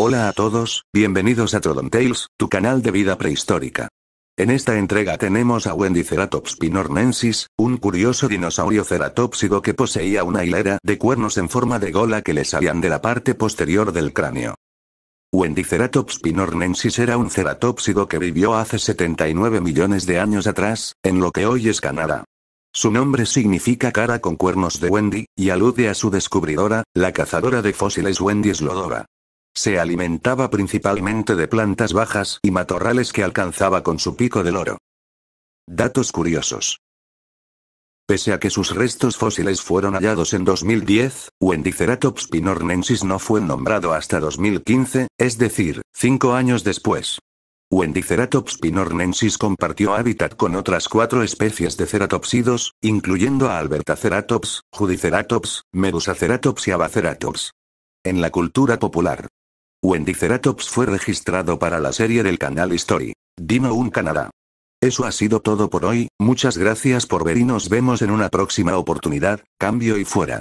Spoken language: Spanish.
Hola a todos, bienvenidos a Trodon Tales, tu canal de vida prehistórica. En esta entrega tenemos a Wendy Ceratops pinornensis, un curioso dinosaurio ceratópsido que poseía una hilera de cuernos en forma de gola que le salían de la parte posterior del cráneo. Wendy Ceratops pinornensis era un ceratópsido que vivió hace 79 millones de años atrás, en lo que hoy es Canadá. Su nombre significa cara con cuernos de Wendy, y alude a su descubridora, la cazadora de fósiles Wendy Slodora. Se alimentaba principalmente de plantas bajas y matorrales que alcanzaba con su pico del oro. Datos curiosos. Pese a que sus restos fósiles fueron hallados en 2010, Wendiceratops pinornensis no fue nombrado hasta 2015, es decir, cinco años después. Wendiceratops pinornensis compartió hábitat con otras cuatro especies de ceratopsidos, incluyendo a Albertaceratops, Judiceratops, Medusaceratops y Abaceratops. En la cultura popular, Ceratops fue registrado para la serie del canal Story. Dino un Canadá. Eso ha sido todo por hoy, muchas gracias por ver y nos vemos en una próxima oportunidad, cambio y fuera.